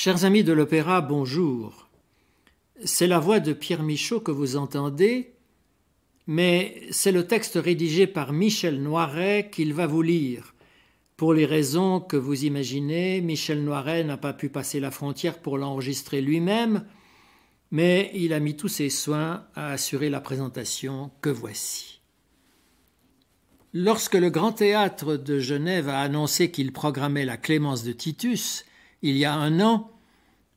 Chers amis de l'opéra, bonjour. C'est la voix de Pierre Michaud que vous entendez, mais c'est le texte rédigé par Michel Noiret qu'il va vous lire. Pour les raisons que vous imaginez, Michel Noiret n'a pas pu passer la frontière pour l'enregistrer lui-même, mais il a mis tous ses soins à assurer la présentation que voici. Lorsque le Grand Théâtre de Genève a annoncé qu'il programmait la Clémence de Titus, il y a un an,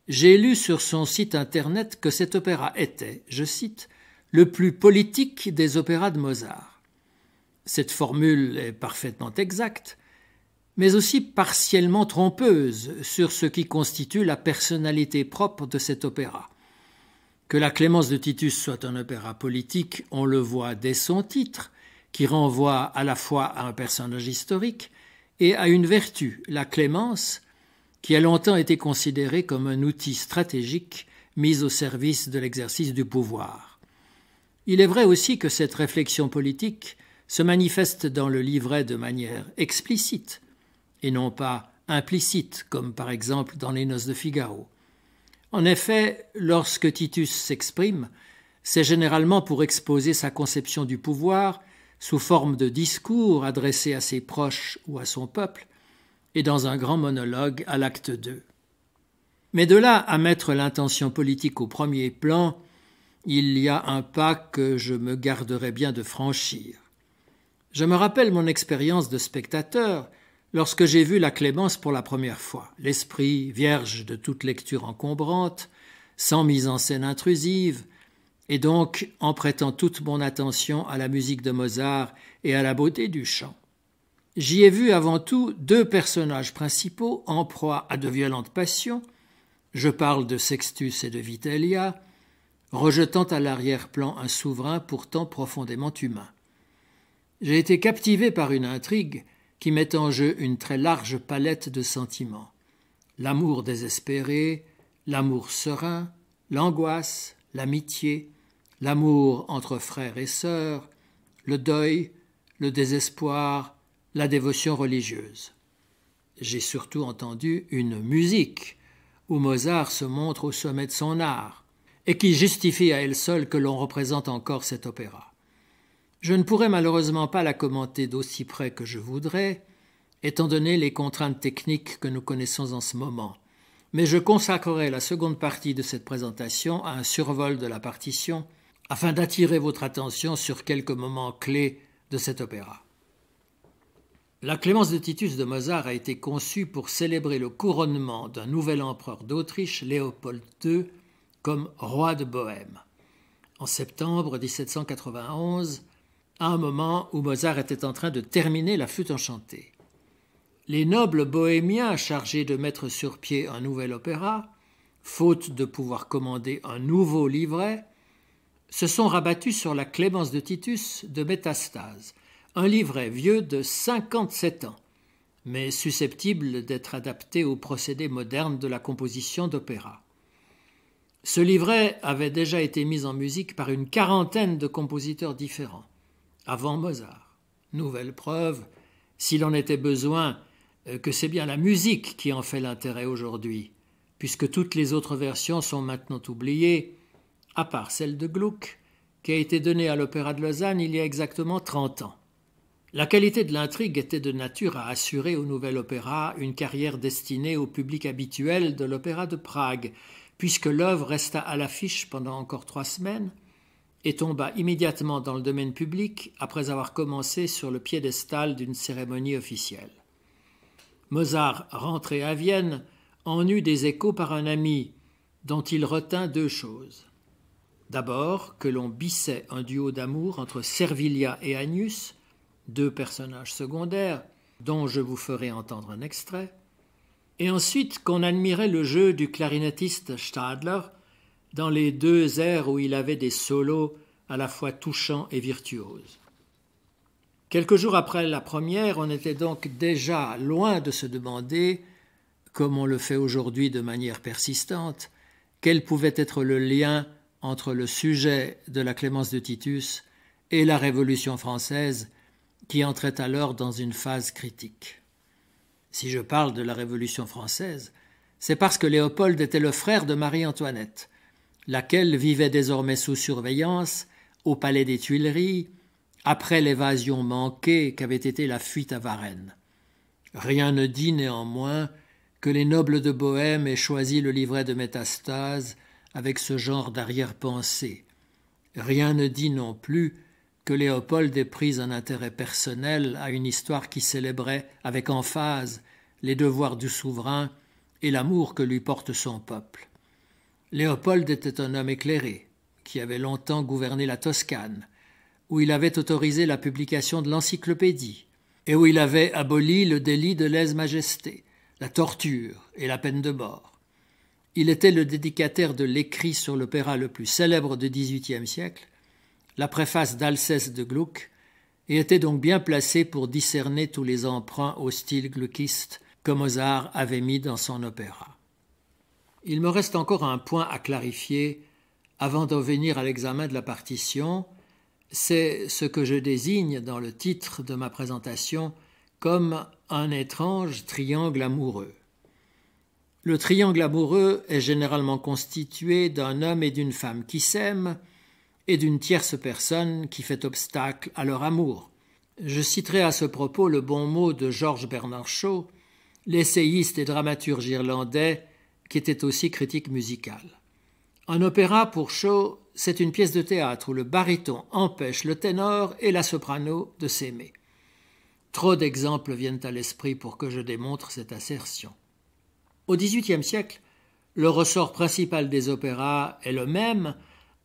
j'ai lu sur son site internet que cet opéra était, je cite, le plus politique des opéras de Mozart. Cette formule est parfaitement exacte, mais aussi partiellement trompeuse sur ce qui constitue la personnalité propre de cet opéra. Que la Clémence de Titus soit un opéra politique, on le voit dès son titre, qui renvoie à la fois à un personnage historique et à une vertu, la clémence, qui a longtemps été considéré comme un outil stratégique mis au service de l'exercice du pouvoir. Il est vrai aussi que cette réflexion politique se manifeste dans le livret de manière explicite, et non pas implicite, comme par exemple dans les noces de Figaro. En effet, lorsque Titus s'exprime, c'est généralement pour exposer sa conception du pouvoir sous forme de discours adressé à ses proches ou à son peuple, et dans un grand monologue à l'acte II. Mais de là à mettre l'intention politique au premier plan, il y a un pas que je me garderai bien de franchir. Je me rappelle mon expérience de spectateur lorsque j'ai vu la Clémence pour la première fois, l'esprit vierge de toute lecture encombrante, sans mise en scène intrusive, et donc en prêtant toute mon attention à la musique de Mozart et à la beauté du chant j'y ai vu avant tout deux personnages principaux en proie à de violentes passions, je parle de Sextus et de Vitellia, rejetant à l'arrière-plan un souverain pourtant profondément humain. J'ai été captivé par une intrigue qui met en jeu une très large palette de sentiments l'amour désespéré, l'amour serein, l'angoisse, l'amitié, l'amour entre frères et sœurs, le deuil, le désespoir, la dévotion religieuse. J'ai surtout entendu une musique où Mozart se montre au sommet de son art et qui justifie à elle seule que l'on représente encore cet opéra. Je ne pourrais malheureusement pas la commenter d'aussi près que je voudrais, étant donné les contraintes techniques que nous connaissons en ce moment, mais je consacrerai la seconde partie de cette présentation à un survol de la partition afin d'attirer votre attention sur quelques moments clés de cet opéra. La Clémence de Titus de Mozart a été conçue pour célébrer le couronnement d'un nouvel empereur d'Autriche, Léopold II, comme roi de Bohême. En septembre 1791, à un moment où Mozart était en train de terminer La Flûte enchantée. Les nobles bohémiens chargés de mettre sur pied un nouvel opéra, faute de pouvoir commander un nouveau livret, se sont rabattus sur la clémence de Titus de Métastase, un livret vieux de 57 ans, mais susceptible d'être adapté aux procédés modernes de la composition d'opéra. Ce livret avait déjà été mis en musique par une quarantaine de compositeurs différents, avant Mozart. Nouvelle preuve, s'il en était besoin, euh, que c'est bien la musique qui en fait l'intérêt aujourd'hui, puisque toutes les autres versions sont maintenant oubliées, à part celle de Gluck, qui a été donnée à l'Opéra de Lausanne il y a exactement trente ans. La qualité de l'intrigue était de nature à assurer au nouvel opéra une carrière destinée au public habituel de l'opéra de Prague, puisque l'œuvre resta à l'affiche pendant encore trois semaines et tomba immédiatement dans le domaine public après avoir commencé sur le piédestal d'une cérémonie officielle. Mozart, rentré à Vienne, en eut des échos par un ami, dont il retint deux choses. D'abord, que l'on bissait un duo d'amour entre Servilia et Agnus, deux personnages secondaires, dont je vous ferai entendre un extrait, et ensuite qu'on admirait le jeu du clarinettiste Stadler dans les deux airs où il avait des solos à la fois touchants et virtuoses. Quelques jours après la première, on était donc déjà loin de se demander, comme on le fait aujourd'hui de manière persistante, quel pouvait être le lien entre le sujet de la clémence de Titus et la Révolution française qui entrait alors dans une phase critique. Si je parle de la Révolution française, c'est parce que Léopold était le frère de Marie-Antoinette, laquelle vivait désormais sous surveillance, au palais des Tuileries, après l'évasion manquée qu'avait été la fuite à Varennes. Rien ne dit néanmoins que les nobles de Bohême aient choisi le livret de métastase avec ce genre d'arrière-pensée. Rien ne dit non plus que Léopold ait pris un intérêt personnel à une histoire qui célébrait avec emphase les devoirs du souverain et l'amour que lui porte son peuple. Léopold était un homme éclairé, qui avait longtemps gouverné la Toscane, où il avait autorisé la publication de l'encyclopédie, et où il avait aboli le délit de lèse-majesté, la torture et la peine de mort. Il était le dédicataire de l'écrit sur l'opéra le plus célèbre du XVIIIe siècle, la préface d'Alceste de Gluck, et était donc bien placée pour discerner tous les emprunts au style gluckiste que Mozart avait mis dans son opéra. Il me reste encore un point à clarifier avant d'en venir à l'examen de la partition, c'est ce que je désigne dans le titre de ma présentation comme un étrange triangle amoureux. Le triangle amoureux est généralement constitué d'un homme et d'une femme qui s'aiment, et d'une tierce personne qui fait obstacle à leur amour. Je citerai à ce propos le bon mot de George Bernard Shaw, l'essayiste et dramaturge irlandais qui était aussi critique musical. Un opéra pour Shaw, c'est une pièce de théâtre où le baryton empêche le ténor et la soprano de s'aimer. Trop d'exemples viennent à l'esprit pour que je démontre cette assertion. Au XVIIIe siècle, le ressort principal des opéras est le même,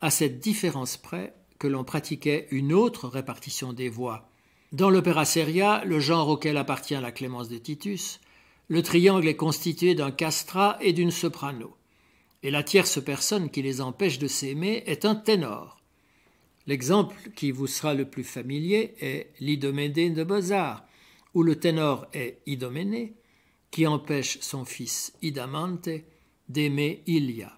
à cette différence près que l'on pratiquait une autre répartition des voix. Dans l'opéra seria, le genre auquel appartient la Clémence de Titus, le triangle est constitué d'un castra et d'une soprano, et la tierce personne qui les empêche de s'aimer est un ténor. L'exemple qui vous sera le plus familier est l'Idoménée de beaux où le ténor est Idoménée, qui empêche son fils Idamante d'aimer Ilia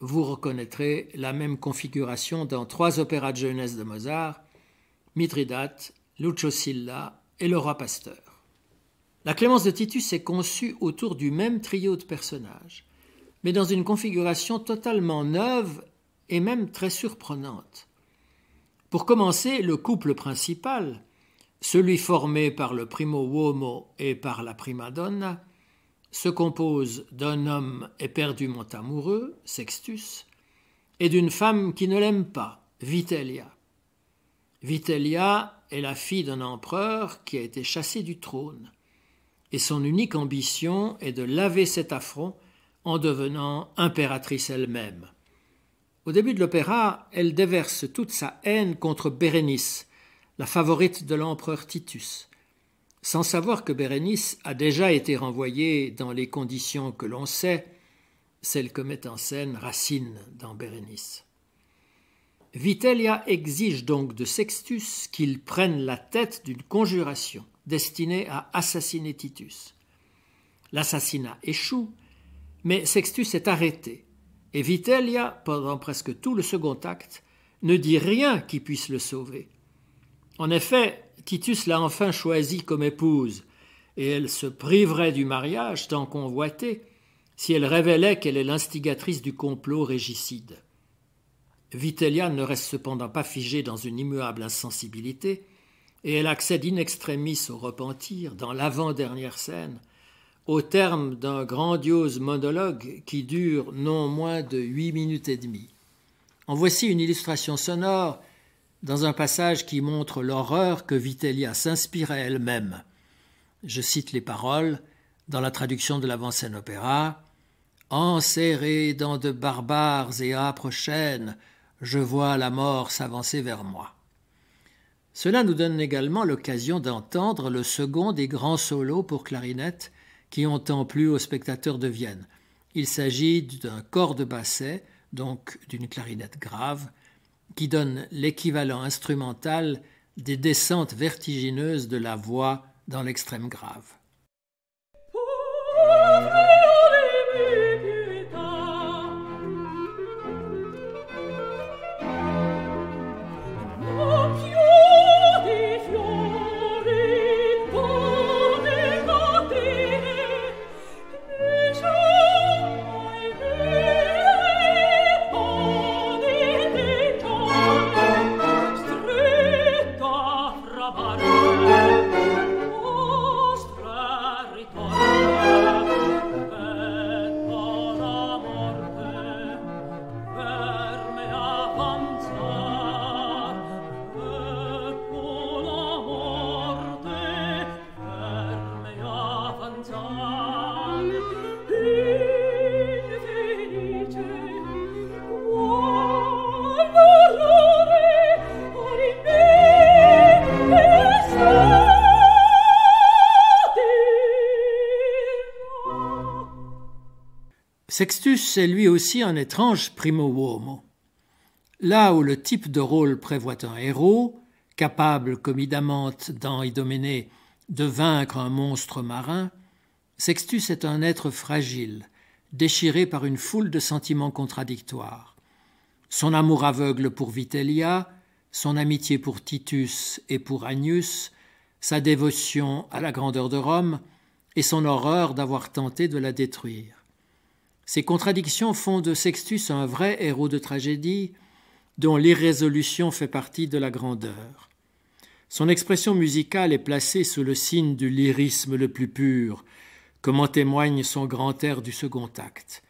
vous reconnaîtrez la même configuration dans trois opéras de jeunesse de Mozart, Mithridate, Lucio Silla et le roi Pasteur. La Clémence de Titus est conçue autour du même trio de personnages, mais dans une configuration totalement neuve et même très surprenante. Pour commencer, le couple principal, celui formé par le primo uomo et par la prima donna, se compose d'un homme éperdument amoureux, Sextus, et d'une femme qui ne l'aime pas, Vitellia. Vitellia est la fille d'un empereur qui a été chassé du trône, et son unique ambition est de laver cet affront en devenant impératrice elle-même. Au début de l'opéra, elle déverse toute sa haine contre Bérénice, la favorite de l'empereur Titus sans savoir que Bérénice a déjà été renvoyée dans les conditions que l'on sait, celles que met en scène Racine dans Bérénice. Vitellia exige donc de Sextus qu'il prenne la tête d'une conjuration destinée à assassiner Titus. L'assassinat échoue, mais Sextus est arrêté, et Vitellia, pendant presque tout le second acte, ne dit rien qui puisse le sauver. En effet, Titus l'a enfin choisie comme épouse, et elle se priverait du mariage tant convoité si elle révélait qu'elle est l'instigatrice du complot régicide. Vitellia ne reste cependant pas figée dans une immuable insensibilité, et elle accède in extremis au repentir dans l'avant-dernière scène, au terme d'un grandiose monologue qui dure non moins de huit minutes et demie. En voici une illustration sonore dans un passage qui montre l'horreur que Vitellia s'inspirait elle-même. Je cite les paroles dans la traduction de l'avant-scène opéra Enserré dans de barbares et âpres chaînes, je vois la mort s'avancer vers moi. Cela nous donne également l'occasion d'entendre le second des grands solos pour clarinette qui ont tant plu aux spectateurs de Vienne. Il s'agit d'un corps de basset, donc d'une clarinette grave, qui donne l'équivalent instrumental des descentes vertigineuses de la voix dans l'extrême grave. Sextus est lui aussi un étrange primo uomo. Là où le type de rôle prévoit un héros, capable comme Idamante dans Idoménée de vaincre un monstre marin, Sextus est un être fragile, déchiré par une foule de sentiments contradictoires. Son amour aveugle pour Vitellia, son amitié pour Titus et pour Agnus, sa dévotion à la grandeur de Rome et son horreur d'avoir tenté de la détruire. Ces contradictions font de Sextus un vrai héros de tragédie dont l'irrésolution fait partie de la grandeur. Son expression musicale est placée sous le signe du lyrisme le plus pur, comme en témoigne son grand air du second acte.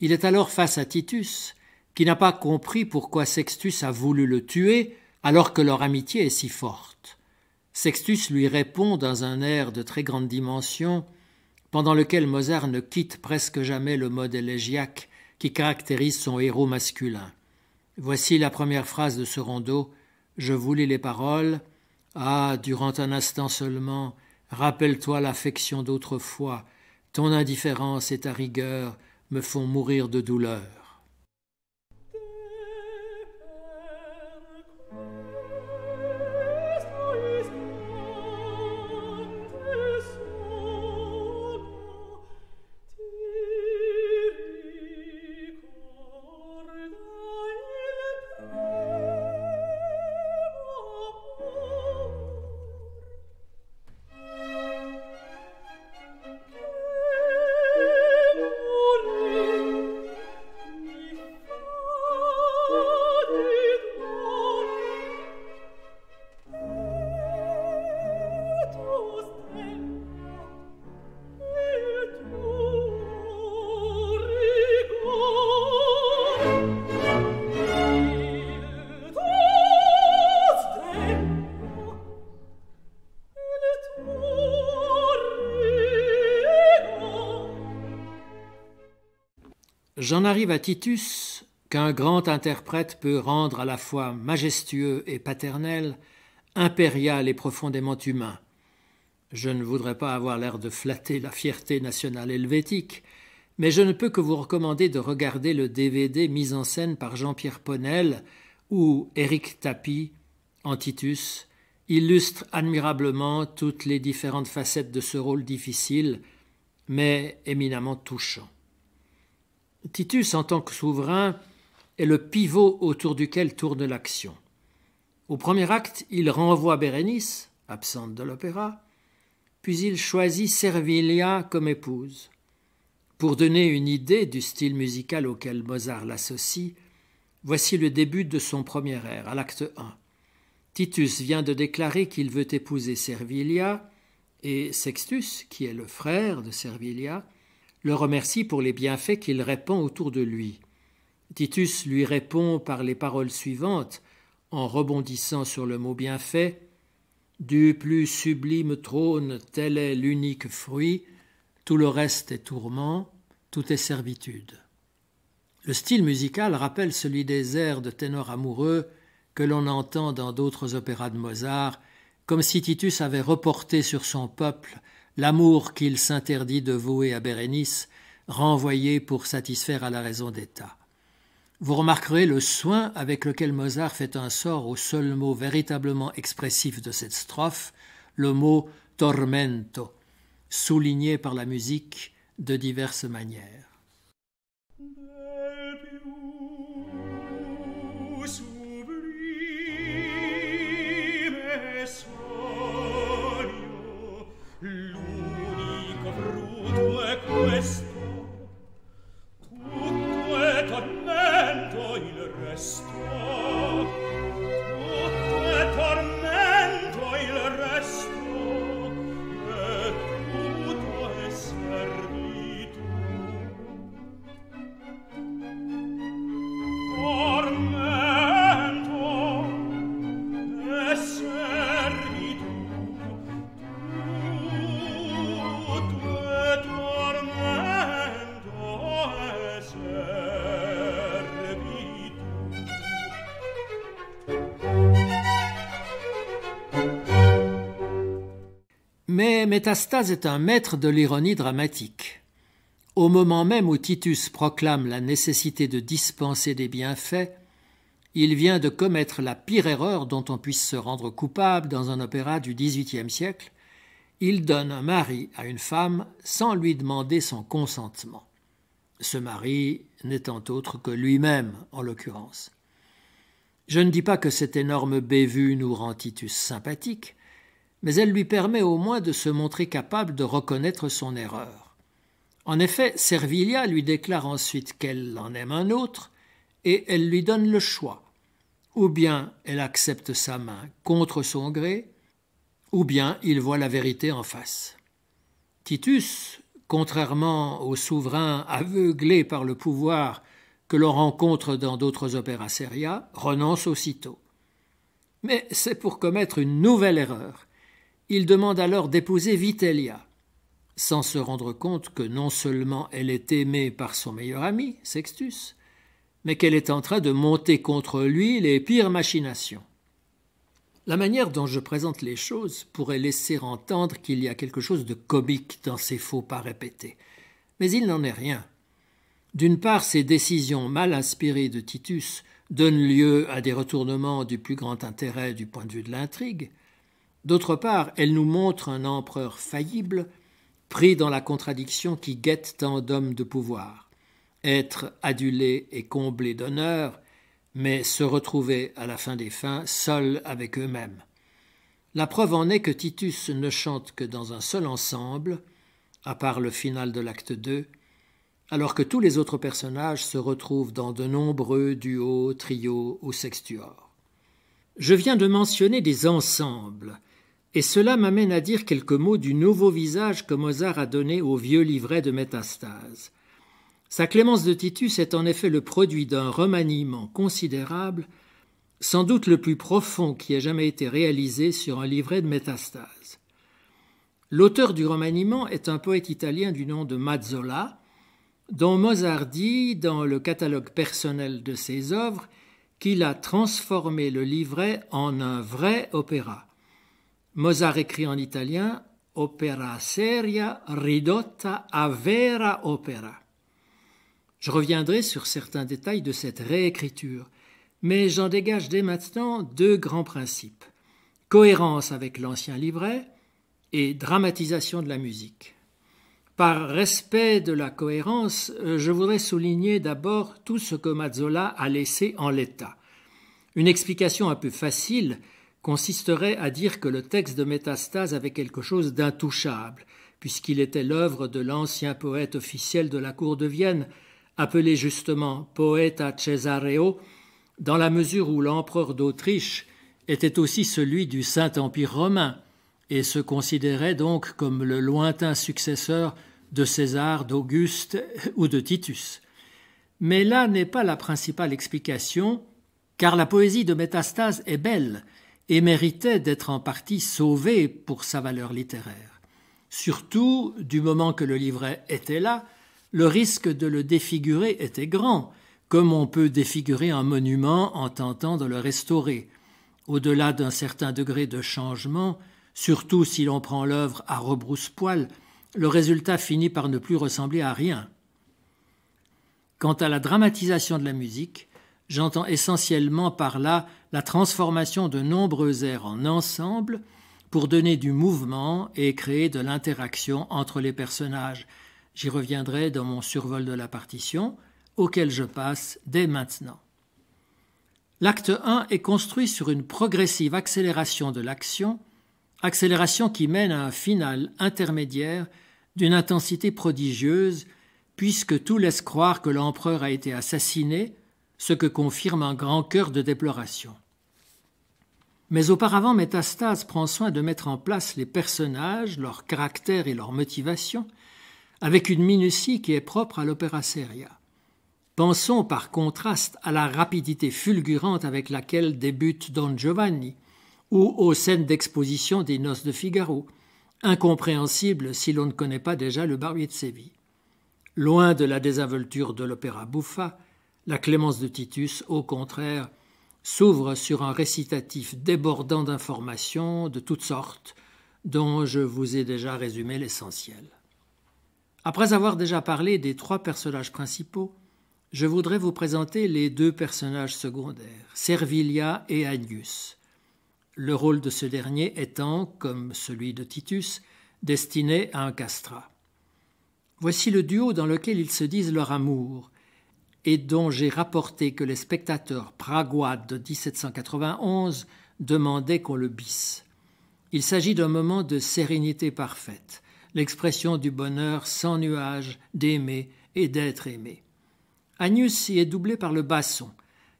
Il est alors face à Titus, qui n'a pas compris pourquoi Sextus a voulu le tuer, alors que leur amitié est si forte. Sextus lui répond dans un air de très grande dimension pendant lequel Mozart ne quitte presque jamais le mode élégiaque qui caractérise son héros masculin. Voici la première phrase de ce rondeau. Je vous lis les paroles. Ah, durant un instant seulement, rappelle-toi l'affection d'autrefois. Ton indifférence et ta rigueur me font mourir de douleur. J'en arrive à Titus, qu'un grand interprète peut rendre à la fois majestueux et paternel, impérial et profondément humain. Je ne voudrais pas avoir l'air de flatter la fierté nationale helvétique, mais je ne peux que vous recommander de regarder le DVD mis en scène par Jean-Pierre Ponel, où Éric Tapie, en Titus, illustre admirablement toutes les différentes facettes de ce rôle difficile, mais éminemment touchant. Titus, en tant que souverain, est le pivot autour duquel tourne l'action. Au premier acte, il renvoie Bérénice, absente de l'opéra, puis il choisit Servilia comme épouse. Pour donner une idée du style musical auquel Mozart l'associe, voici le début de son premier air, à l'acte I. Titus vient de déclarer qu'il veut épouser Servilia, et Sextus, qui est le frère de Servilia, le remercie pour les bienfaits qu'il répand autour de lui. Titus lui répond par les paroles suivantes, en rebondissant sur le mot bienfait. Du plus sublime trône, tel est l'unique fruit, tout le reste est tourment, tout est servitude. Le style musical rappelle celui des airs de ténor amoureux que l'on entend dans d'autres opéras de Mozart, comme si Titus avait reporté sur son peuple l'amour qu'il s'interdit de vouer à Bérénice, renvoyé pour satisfaire à la raison d'État. Vous remarquerez le soin avec lequel Mozart fait un sort au seul mot véritablement expressif de cette strophe, le mot tormento, souligné par la musique de diverses manières. Métastase est un maître de l'ironie dramatique. Au moment même où Titus proclame la nécessité de dispenser des bienfaits, il vient de commettre la pire erreur dont on puisse se rendre coupable dans un opéra du XVIIIe siècle. Il donne un mari à une femme sans lui demander son consentement. Ce mari n'étant autre que lui-même, en l'occurrence. Je ne dis pas que cette énorme bévue nous rend Titus sympathique, mais elle lui permet au moins de se montrer capable de reconnaître son erreur. En effet, Servilia lui déclare ensuite qu'elle en aime un autre, et elle lui donne le choix. Ou bien elle accepte sa main contre son gré, ou bien il voit la vérité en face. Titus, contrairement au souverain aveuglé par le pouvoir que l'on rencontre dans d'autres opéras seria, renonce aussitôt. Mais c'est pour commettre une nouvelle erreur, il demande alors d'épouser Vitellia, sans se rendre compte que non seulement elle est aimée par son meilleur ami, Sextus, mais qu'elle est en train de monter contre lui les pires machinations. La manière dont je présente les choses pourrait laisser entendre qu'il y a quelque chose de comique dans ces faux pas répétés, mais il n'en est rien. D'une part, ces décisions mal inspirées de Titus donnent lieu à des retournements du plus grand intérêt du point de vue de l'intrigue, D'autre part, elle nous montre un empereur faillible, pris dans la contradiction qui guette tant d'hommes de pouvoir. Être adulé et comblé d'honneur, mais se retrouver à la fin des fins seul avec eux-mêmes. La preuve en est que Titus ne chante que dans un seul ensemble, à part le final de l'acte 2, alors que tous les autres personnages se retrouvent dans de nombreux duos, trios ou sextuors. Je viens de mentionner des ensembles, et cela m'amène à dire quelques mots du nouveau visage que Mozart a donné au vieux livret de métastase. Sa clémence de Titus est en effet le produit d'un remaniement considérable, sans doute le plus profond qui ait jamais été réalisé sur un livret de métastase. L'auteur du remaniement est un poète italien du nom de Mazzola, dont Mozart dit, dans le catalogue personnel de ses œuvres, qu'il a transformé le livret en un vrai opéra. Mozart écrit en italien Opera seria ridotta a vera opera. Je reviendrai sur certains détails de cette réécriture, mais j'en dégage dès maintenant deux grands principes cohérence avec l'ancien livret et dramatisation de la musique. Par respect de la cohérence, je voudrais souligner d'abord tout ce que Mazzola a laissé en l'état. Une explication un peu facile consisterait à dire que le texte de Métastase avait quelque chose d'intouchable, puisqu'il était l'œuvre de l'ancien poète officiel de la cour de Vienne, appelé justement Poeta Cesareo, dans la mesure où l'empereur d'Autriche était aussi celui du Saint-Empire romain, et se considérait donc comme le lointain successeur de César, d'Auguste ou de Titus. Mais là n'est pas la principale explication, car la poésie de Métastase est belle, et méritait d'être en partie sauvé pour sa valeur littéraire. Surtout, du moment que le livret était là, le risque de le défigurer était grand, comme on peut défigurer un monument en tentant de le restaurer. Au-delà d'un certain degré de changement, surtout si l'on prend l'œuvre à rebrousse-poil, le résultat finit par ne plus ressembler à rien. Quant à la dramatisation de la musique, J'entends essentiellement par là la transformation de nombreux airs en ensemble pour donner du mouvement et créer de l'interaction entre les personnages. J'y reviendrai dans mon survol de la partition, auquel je passe dès maintenant. L'acte 1 est construit sur une progressive accélération de l'action, accélération qui mène à un final intermédiaire d'une intensité prodigieuse, puisque tout laisse croire que l'empereur a été assassiné, ce que confirme un grand cœur de déploration. Mais auparavant, Métastase prend soin de mettre en place les personnages, leurs caractères et leurs motivations, avec une minutie qui est propre à l'opéra seria. Pensons par contraste à la rapidité fulgurante avec laquelle débute Don Giovanni, ou aux scènes d'exposition des Noces de Figaro, incompréhensibles si l'on ne connaît pas déjà le barbier de Séville. Loin de la désinvolture de l'opéra bouffa, la clémence de Titus, au contraire, s'ouvre sur un récitatif débordant d'informations de toutes sortes, dont je vous ai déjà résumé l'essentiel. Après avoir déjà parlé des trois personnages principaux, je voudrais vous présenter les deux personnages secondaires, Servilia et Agnus. Le rôle de ce dernier étant, comme celui de Titus, destiné à un castrat. Voici le duo dans lequel ils se disent leur amour, et dont j'ai rapporté que les spectateurs pragois de 1791 demandaient qu'on le bisse. Il s'agit d'un moment de sérénité parfaite, l'expression du bonheur sans nuage d'aimer et d'être aimé. Agnus y est doublé par le basson,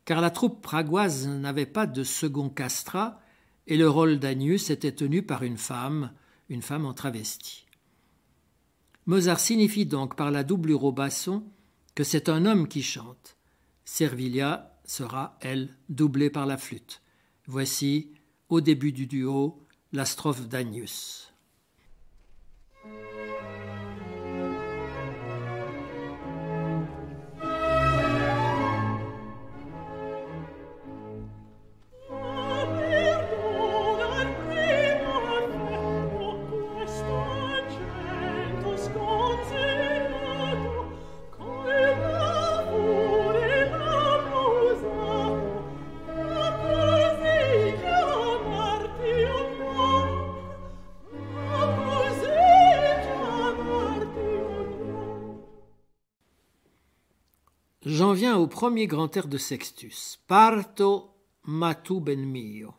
car la troupe pragoise n'avait pas de second castrat, et le rôle d'Agnus était tenu par une femme, une femme en travesti. Mozart signifie donc par la doublure au basson que c'est un homme qui chante. Servilia sera, elle, doublée par la flûte. Voici, au début du duo, la strophe d'Agnus. au premier grand air de Sextus, Parto matu ben mio.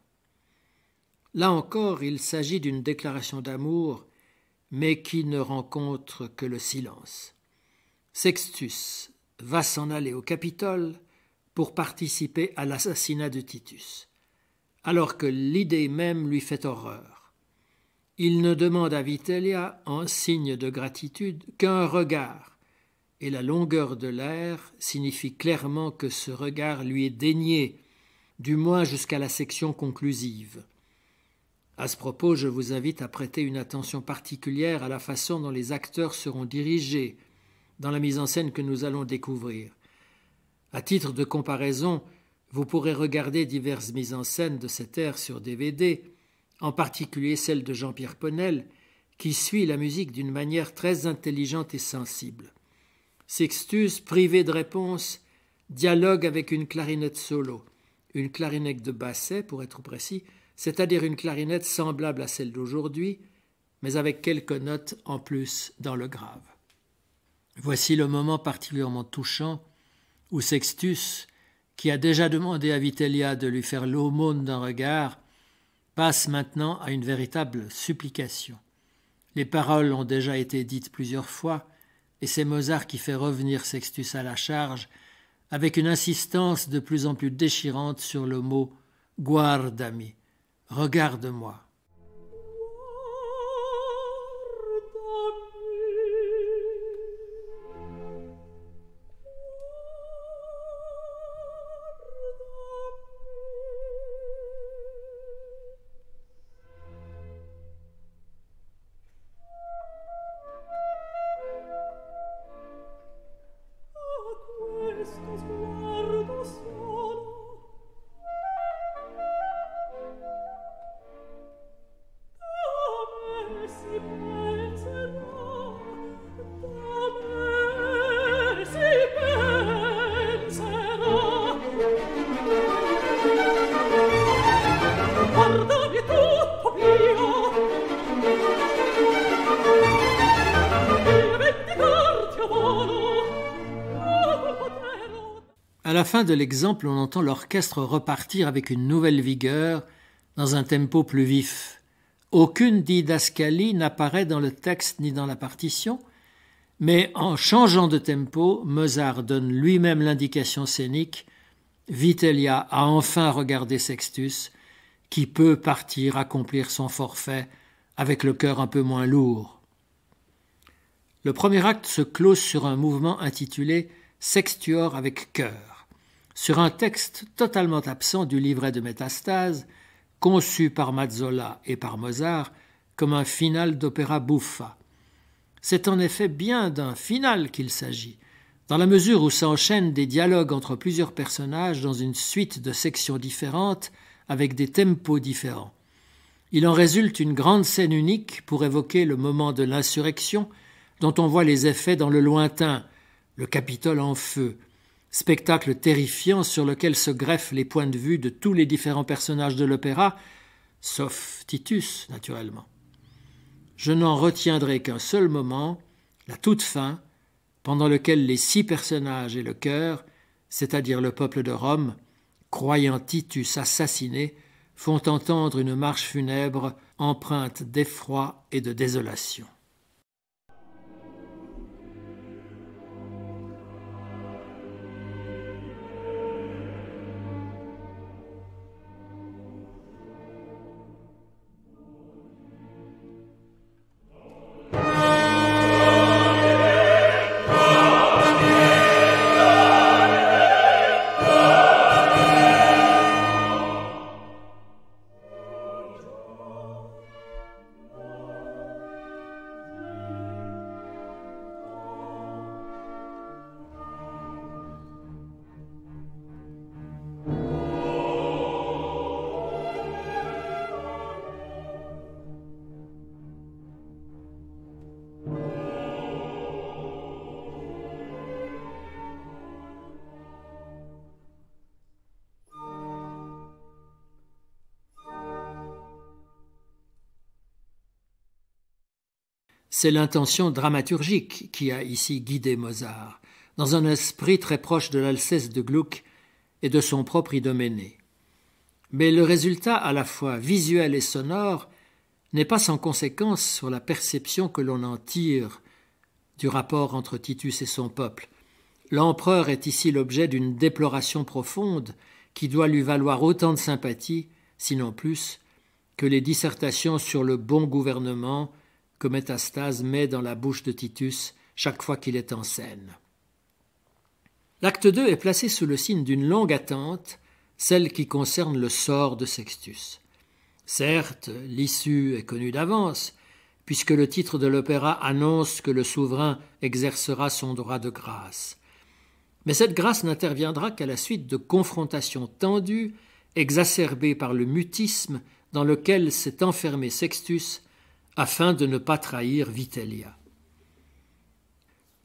Là encore, il s'agit d'une déclaration d'amour, mais qui ne rencontre que le silence. Sextus va s'en aller au Capitole pour participer à l'assassinat de Titus, alors que l'idée même lui fait horreur. Il ne demande à Vitellia, en signe de gratitude, qu'un regard, et la longueur de l'air signifie clairement que ce regard lui est dénié, du moins jusqu'à la section conclusive. À ce propos, je vous invite à prêter une attention particulière à la façon dont les acteurs seront dirigés dans la mise en scène que nous allons découvrir. À titre de comparaison, vous pourrez regarder diverses mises en scène de cette air sur DVD, en particulier celle de Jean-Pierre Ponel, qui suit la musique d'une manière très intelligente et sensible. Sextus, privé de réponse, dialogue avec une clarinette solo, une clarinette de basset pour être précis, c'est-à-dire une clarinette semblable à celle d'aujourd'hui, mais avec quelques notes en plus dans le grave. Voici le moment particulièrement touchant où Sextus, qui a déjà demandé à Vitellia de lui faire l'aumône d'un regard, passe maintenant à une véritable supplication. Les paroles ont déjà été dites plusieurs fois, et c'est Mozart qui fait revenir Sextus à la charge, avec une insistance de plus en plus déchirante sur le mot Guardami, regarde-moi. À la fin de l'exemple, on entend l'orchestre repartir avec une nouvelle vigueur, dans un tempo plus vif. Aucune didascalie n'apparaît dans le texte ni dans la partition, mais en changeant de tempo, Mozart donne lui-même l'indication scénique Vitellia a enfin regardé Sextus, qui peut partir accomplir son forfait avec le cœur un peu moins lourd. Le premier acte se close sur un mouvement intitulé Sextuor avec cœur sur un texte totalement absent du livret de Métastase, conçu par Mazzola et par Mozart comme un final d'opéra bouffa. C'est en effet bien d'un final qu'il s'agit, dans la mesure où s'enchaînent des dialogues entre plusieurs personnages dans une suite de sections différentes avec des tempos différents. Il en résulte une grande scène unique pour évoquer le moment de l'insurrection, dont on voit les effets dans le lointain, le Capitole en feu, spectacle terrifiant sur lequel se greffent les points de vue de tous les différents personnages de l'opéra, sauf Titus, naturellement. Je n'en retiendrai qu'un seul moment, la toute fin, pendant lequel les six personnages et le chœur, c'est-à-dire le peuple de Rome, croyant Titus assassiné, font entendre une marche funèbre empreinte d'effroi et de désolation. C'est l'intention dramaturgique qui a ici guidé Mozart, dans un esprit très proche de l'Alceste de Gluck et de son propre idoméné. Mais le résultat, à la fois visuel et sonore, n'est pas sans conséquence sur la perception que l'on en tire du rapport entre Titus et son peuple. L'empereur est ici l'objet d'une déploration profonde qui doit lui valoir autant de sympathie, sinon plus, que les dissertations sur le bon gouvernement que Métastase met dans la bouche de Titus chaque fois qu'il est en scène. L'acte II est placé sous le signe d'une longue attente, celle qui concerne le sort de Sextus. Certes, l'issue est connue d'avance, puisque le titre de l'opéra annonce que le souverain exercera son droit de grâce. Mais cette grâce n'interviendra qu'à la suite de confrontations tendues, exacerbées par le mutisme dans lequel s'est enfermé Sextus afin de ne pas trahir Vitellia.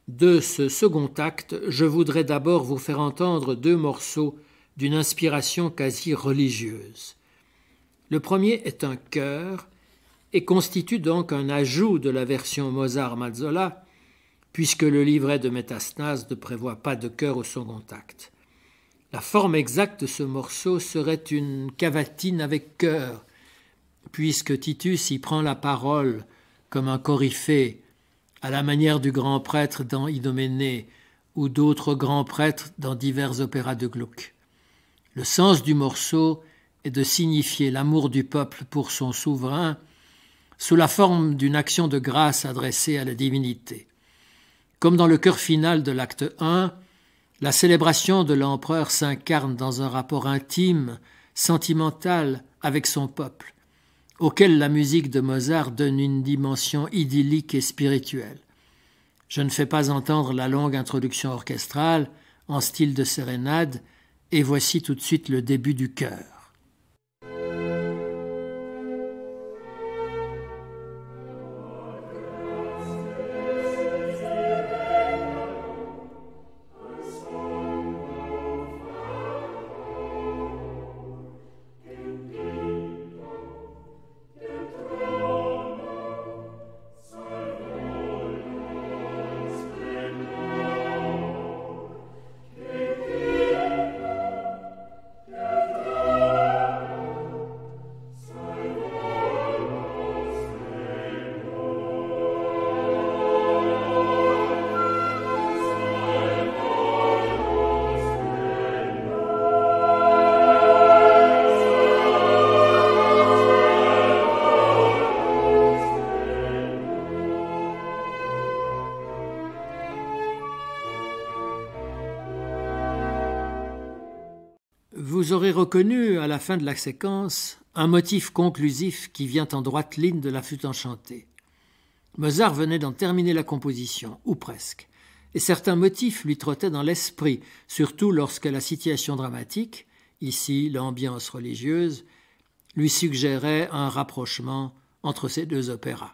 De ce second acte, je voudrais d'abord vous faire entendre deux morceaux d'une inspiration quasi religieuse. Le premier est un cœur et constitue donc un ajout de la version Mozart-Mazzola, puisque le livret de Métastase ne prévoit pas de cœur au second acte. La forme exacte de ce morceau serait une cavatine avec cœur puisque Titus y prend la parole comme un coryphée, à la manière du grand prêtre dans Idoménée ou d'autres grands prêtres dans divers opéras de Gluck. Le sens du morceau est de signifier l'amour du peuple pour son souverain sous la forme d'une action de grâce adressée à la divinité. Comme dans le cœur final de l'acte I, la célébration de l'empereur s'incarne dans un rapport intime, sentimental, avec son peuple, auquel la musique de Mozart donne une dimension idyllique et spirituelle. Je ne fais pas entendre la longue introduction orchestrale en style de sérénade, et voici tout de suite le début du chœur. vous reconnu, à la fin de la séquence, un motif conclusif qui vient en droite ligne de la flûte enchantée. Mozart venait d'en terminer la composition, ou presque, et certains motifs lui trottaient dans l'esprit, surtout lorsque la situation dramatique, ici l'ambiance religieuse, lui suggérait un rapprochement entre ces deux opéras.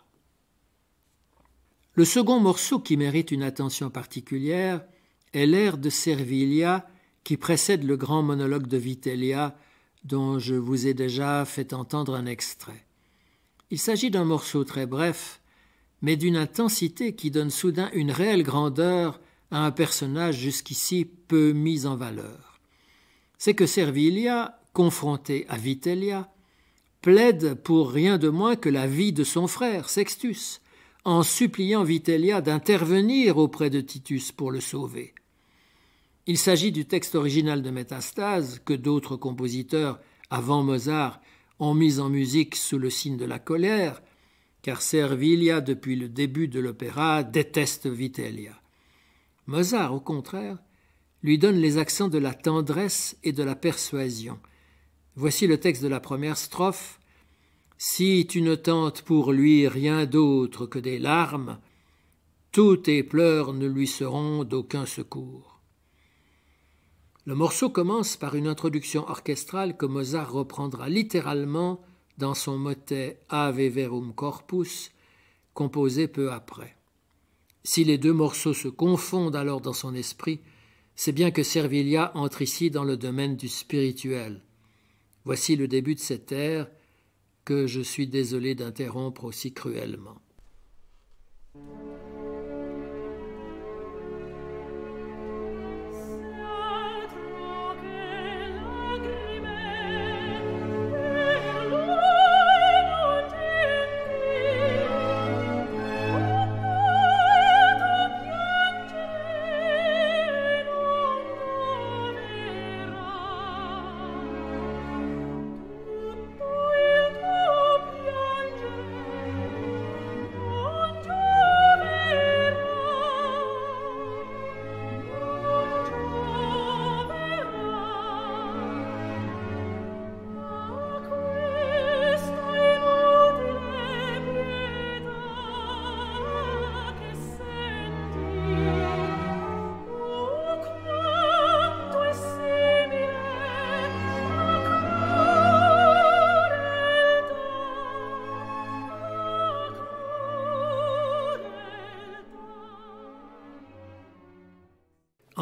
Le second morceau qui mérite une attention particulière est l'air de Servilia qui précède le grand monologue de Vitellia dont je vous ai déjà fait entendre un extrait. Il s'agit d'un morceau très bref, mais d'une intensité qui donne soudain une réelle grandeur à un personnage jusqu'ici peu mis en valeur. C'est que Servilia, confronté à Vitellia, plaide pour rien de moins que la vie de son frère, Sextus, en suppliant Vitellia d'intervenir auprès de Titus pour le sauver. Il s'agit du texte original de Métastase que d'autres compositeurs avant Mozart ont mis en musique sous le signe de la colère, car Servilia, depuis le début de l'opéra, déteste Vitellia. Mozart, au contraire, lui donne les accents de la tendresse et de la persuasion. Voici le texte de la première strophe. Si tu ne tentes pour lui rien d'autre que des larmes, tous tes pleurs ne lui seront d'aucun secours. Le morceau commence par une introduction orchestrale que Mozart reprendra littéralement dans son motet Ave Verum Corpus, composé peu après. Si les deux morceaux se confondent alors dans son esprit, c'est bien que Servilia entre ici dans le domaine du spirituel. Voici le début de cette ère que je suis désolé d'interrompre aussi cruellement.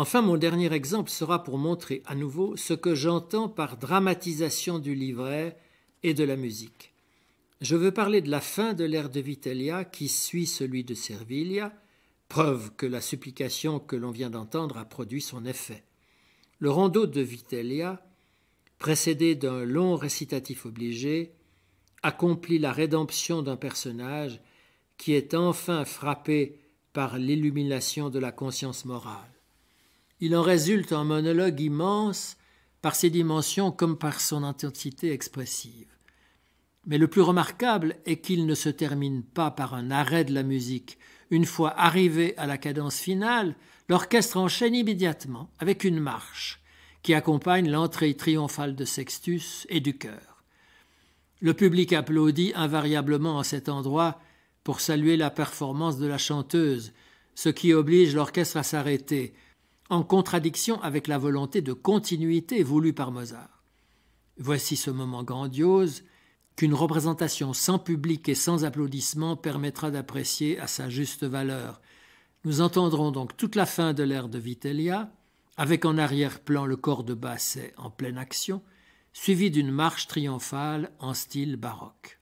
Enfin, mon dernier exemple sera pour montrer à nouveau ce que j'entends par dramatisation du livret et de la musique. Je veux parler de la fin de l'ère de Vitellia qui suit celui de Servilia, preuve que la supplication que l'on vient d'entendre a produit son effet. Le rondeau de Vitellia, précédé d'un long récitatif obligé, accomplit la rédemption d'un personnage qui est enfin frappé par l'illumination de la conscience morale. Il en résulte un monologue immense par ses dimensions comme par son intensité expressive. Mais le plus remarquable est qu'il ne se termine pas par un arrêt de la musique. Une fois arrivé à la cadence finale, l'orchestre enchaîne immédiatement avec une marche qui accompagne l'entrée triomphale de Sextus et du chœur. Le public applaudit invariablement en cet endroit pour saluer la performance de la chanteuse, ce qui oblige l'orchestre à s'arrêter, en contradiction avec la volonté de continuité voulue par Mozart. Voici ce moment grandiose qu'une représentation sans public et sans applaudissements permettra d'apprécier à sa juste valeur. Nous entendrons donc toute la fin de l'ère de Vitellia, avec en arrière-plan le corps de Basset en pleine action, suivi d'une marche triomphale en style baroque.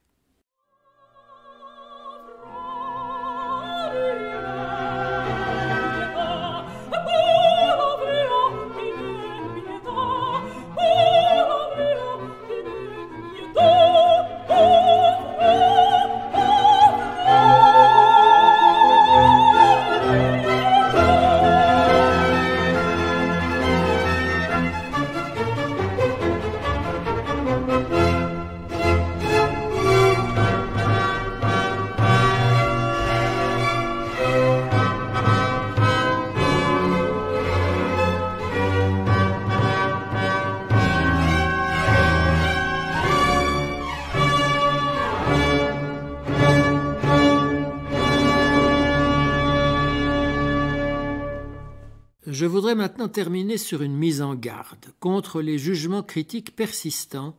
en terminer sur une mise en garde contre les jugements critiques persistants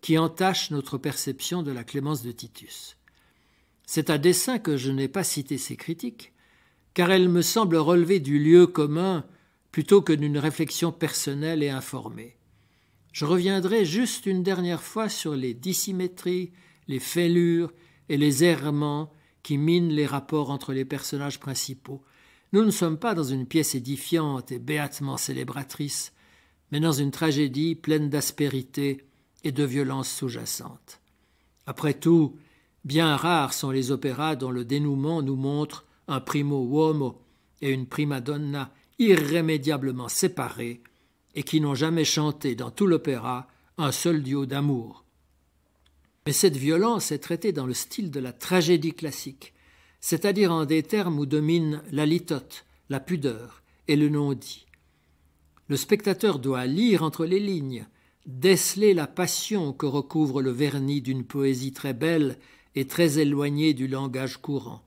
qui entachent notre perception de la clémence de Titus. C'est à dessein que je n'ai pas cité ces critiques, car elles me semblent relever du lieu commun plutôt que d'une réflexion personnelle et informée. Je reviendrai juste une dernière fois sur les dissymétries, les fêlures et les errements qui minent les rapports entre les personnages principaux, nous ne sommes pas dans une pièce édifiante et béatement célébratrice, mais dans une tragédie pleine d'aspérité et de violence sous-jacente. Après tout, bien rares sont les opéras dont le dénouement nous montre un primo uomo et une prima donna irrémédiablement séparés et qui n'ont jamais chanté dans tout l'opéra un seul duo d'amour. Mais cette violence est traitée dans le style de la tragédie classique, c'est-à-dire en des termes où dominent la litote, la pudeur et le non-dit. Le spectateur doit lire entre les lignes, déceler la passion que recouvre le vernis d'une poésie très belle et très éloignée du langage courant.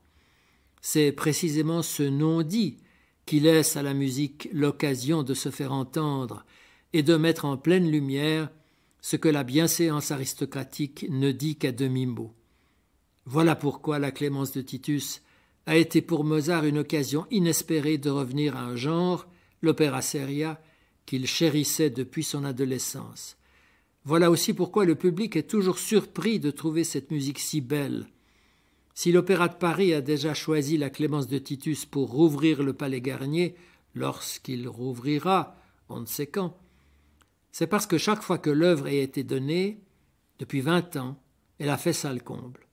C'est précisément ce non-dit qui laisse à la musique l'occasion de se faire entendre et de mettre en pleine lumière ce que la bienséance aristocratique ne dit qu'à demi-mot. Voilà pourquoi la clémence de Titus a été pour Mozart une occasion inespérée de revenir à un genre, l'opéra seria, qu'il chérissait depuis son adolescence. Voilà aussi pourquoi le public est toujours surpris de trouver cette musique si belle. Si l'Opéra de Paris a déjà choisi la clémence de Titus pour rouvrir le Palais Garnier, lorsqu'il rouvrira, on ne sait quand, c'est parce que chaque fois que l'œuvre a été donnée, depuis vingt ans, elle a fait salle comble.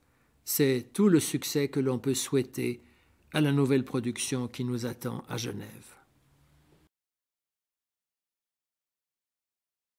C'est tout le succès que l'on peut souhaiter à la nouvelle production qui nous attend à Genève.